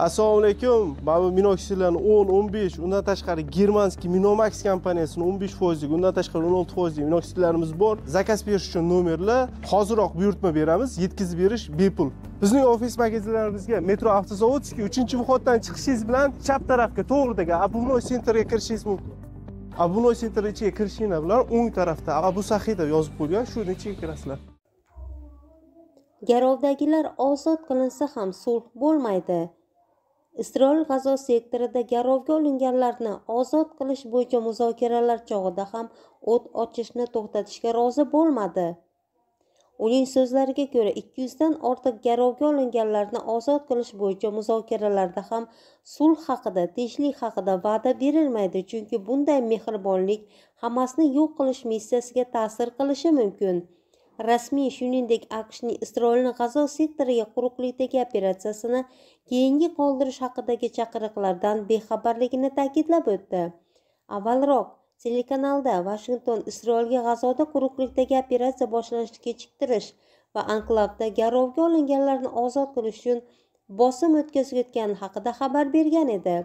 assalomu alaykum mana bu minoksilarni o'n o'n besh undan tashqari germanskiy minomax kompaniyasini o'n besh foizlik undan tashqari o'n olti foizlik minoksilarimiz bor zakaz berish uchun nomerlar hozirroq buyurtma beramiz yetkazib berish bepul bizning ofis magazinlarimizga metro avtozavodskiy uchinchi vходdan chiqishingiz bilan chap tarafga to'g'ridagi обувной sentrga kirishingiz mumkin обувной sentr ichiga kirishingiz bilan o'ng tarafda abu sahiy deb yozib qo'ygan shuni ichiga kirasizlar garovdagilar ozod qilinsa ham sulh bo'lmaydi isroil g'azo sektorida garovga olinganlarni ozod qilish bo'yicha muzokaralar chog'ida ham o't ochishni to'xtatishga rozi bo'lmadi uning so'zlariga ko'ra 200 dan ortiq garovga olinganlarni ozod qilish bo'yicha muzokaralarda ham sulh haqida tinchlik haqida va'da berilmaydi chunki bunday mehribonlik hamasni yo'q qilish missiyasiga ta'sir qilishi mumkin rasmiy shuningdek aqshning isroilni g'azo sektoriga quruqlikdagi operatsiyasini keyingi qoldirish haqidagi chaqiriqlardan bexabarligini ta'kidlab o'tdi avvalroq telekanalda vashington isroilga g'azoda quruqlikdagi operatsiya boshlanishini kechiktirish va anklavda garovga olinganlarni ozod qilish uchun bosim o'tkazayotgani haqida xabar bergan edi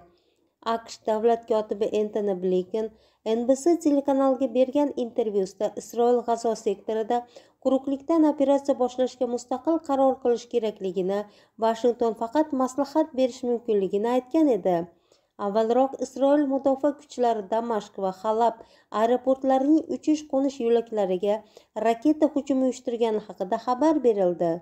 aqsh davlat kotibi entoni blinken nbc telekanaliga bergan intervyusida isroil g'azo sektorida quruqlikdan operatsiya boshlashga mustaqil qaror qilish kerakligini vashington faqat maslahat berish mumkinligini aytgan edi avvalroq isroil mudofaa kuchlari damashq va halab aeroportlarining uchish qo'nish yo'laklariga raketa hujumi uyushtirgani haqida xabar berildi